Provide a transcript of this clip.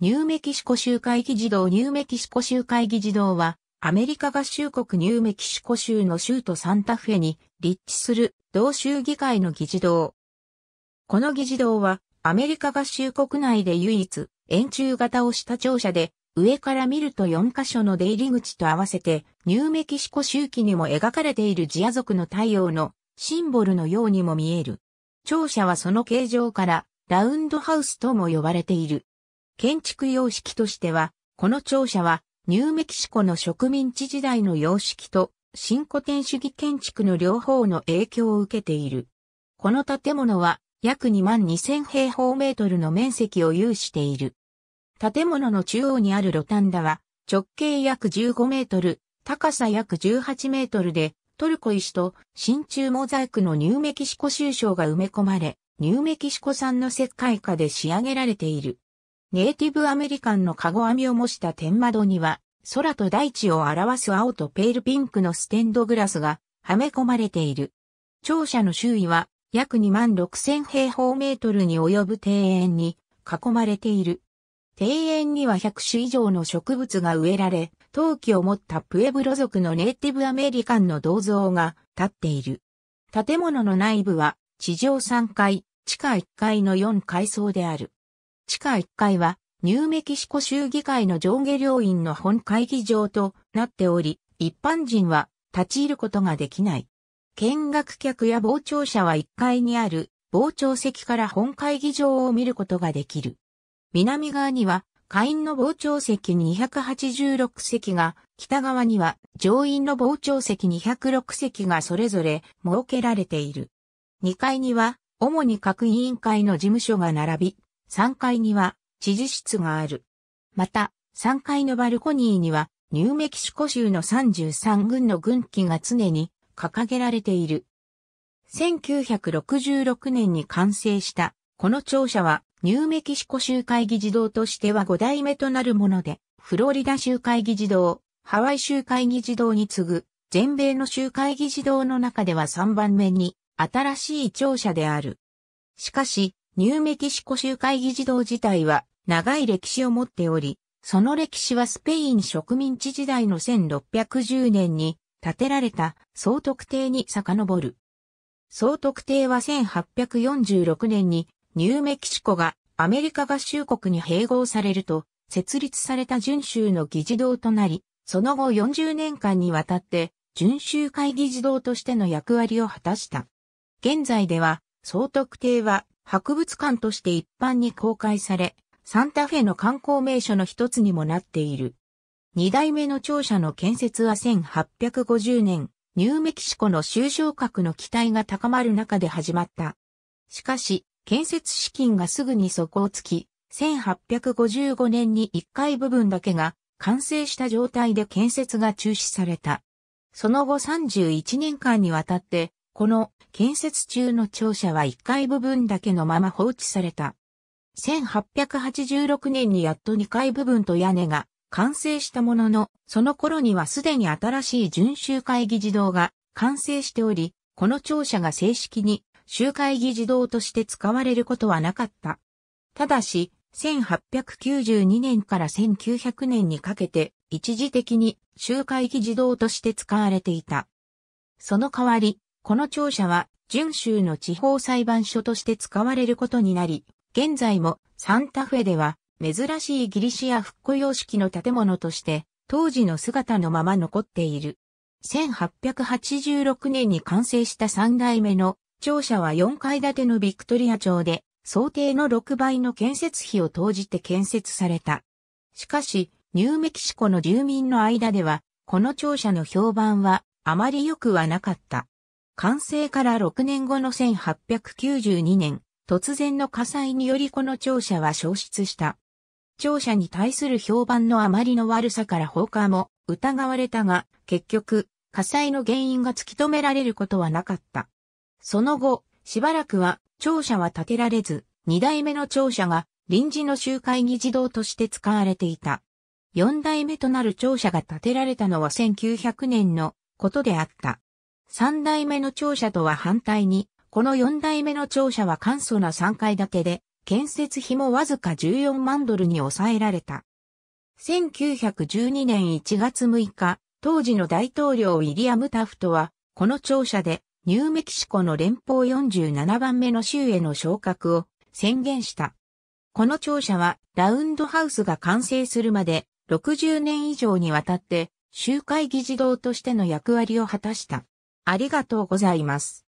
ニューメキシコ州会議事堂ニューメキシコ州会議事堂は、アメリカ合衆国ニューメキシコ州の州都サンタフェに立地する同州議会の議事堂。この議事堂は、アメリカ合衆国内で唯一、円柱型をした庁舎で、上から見ると4カ所の出入り口と合わせて、ニューメキシコ州旗にも描かれているジア族の太陽のシンボルのようにも見える。庁舎はその形状から、ラウンドハウスとも呼ばれている。建築様式としては、この庁舎は、ニューメキシコの植民地時代の様式と、新古典主義建築の両方の影響を受けている。この建物は、約2万2000平方メートルの面積を有している。建物の中央にあるロタンダは、直径約15メートル、高さ約18メートルで、トルコ石と真鍮モザイクのニューメキシコ州章が埋め込まれ、ニューメキシコ産の石灰化で仕上げられている。ネイティブアメリカンのカゴ編みを模した天窓には、空と大地を表す青とペールピンクのステンドグラスがはめ込まれている。庁舎の周囲は約2万6000平方メートルに及ぶ庭園に囲まれている。庭園には100種以上の植物が植えられ、陶器を持ったプエブロ族のネイティブアメリカンの銅像が立っている。建物の内部は地上3階、地下1階の4階層である。地下1階は、ニューメキシコ州議会の上下両院の本会議場となっており、一般人は立ち入ることができない。見学客や傍聴者は1階にある傍聴席から本会議場を見ることができる。南側には下院の傍聴席286席が、北側には上院の傍聴席206席がそれぞれ設けられている。2階には主に各委員会の事務所が並び、3階には知事室がある。また、3階のバルコニーには、ニューメキシコ州の33軍の軍旗が常に掲げられている。1966年に完成したこの庁舎はニューメキシコ州会議事堂としては5代目となるもので、フロリダ州会議事堂、ハワイ州会議事堂に次ぐ全米の州会議事堂の中では3番目に新しい庁舎である。しかし、ニューメキシコ州会議事堂自体は長い歴史を持っており、その歴史はスペイン植民地時代の1610年に建てられた総督邸に遡る。総督邸は1846年にニューメキシコがアメリカ合衆国に併合されると設立された準州の議事堂となり、その後40年間にわたって準州会議事堂としての役割を果たした。現在では総督邸は博物館として一般に公開され、サンタフェの観光名所の一つにもなっている。二代目の庁舎の建設は1850年、ニューメキシコの収昇閣の期待が高まる中で始まった。しかし、建設資金がすぐに底をつき、1855年に一階部分だけが完成した状態で建設が中止された。その後31年間にわたってこの建設中の庁舎は1階部分だけのまま放置された。1886年にやっと2階部分と屋根が完成したものの、その頃にはすでに新しい巡集会議事堂が完成しており、この庁舎が正式に集会議事堂として使われることはなかった。ただし、1892年から1900年にかけて一時的に集会議事堂として使われていた。その代わり、この庁舎は、準州の地方裁判所として使われることになり、現在もサンタフェでは珍しいギリシア復古様式の建物として当時の姿のまま残っている。1886年に完成した3代目の庁舎は4階建てのビクトリア町で想定の6倍の建設費を投じて建設された。しかし、ニューメキシコの住民の間では、この庁舎の評判はあまり良くはなかった。完成から6年後の1892年、突然の火災によりこの庁舎は消失した。庁舎に対する評判のあまりの悪さから放火も疑われたが、結局、火災の原因が突き止められることはなかった。その後、しばらくは庁舎は建てられず、二代目の庁舎が臨時の集会議事堂として使われていた。四代目となる庁舎が建てられたのは1900年のことであった。三代目の庁舎とは反対に、この四代目の庁舎は簡素な3階建てで、建設費もわずか14万ドルに抑えられた。1912年1月6日、当時の大統領ウィリアム・タフトは、この庁舎で、ニューメキシコの連邦47番目の州への昇格を宣言した。この庁舎は、ラウンドハウスが完成するまで、60年以上にわたって、集会議事堂としての役割を果たした。ありがとうございます。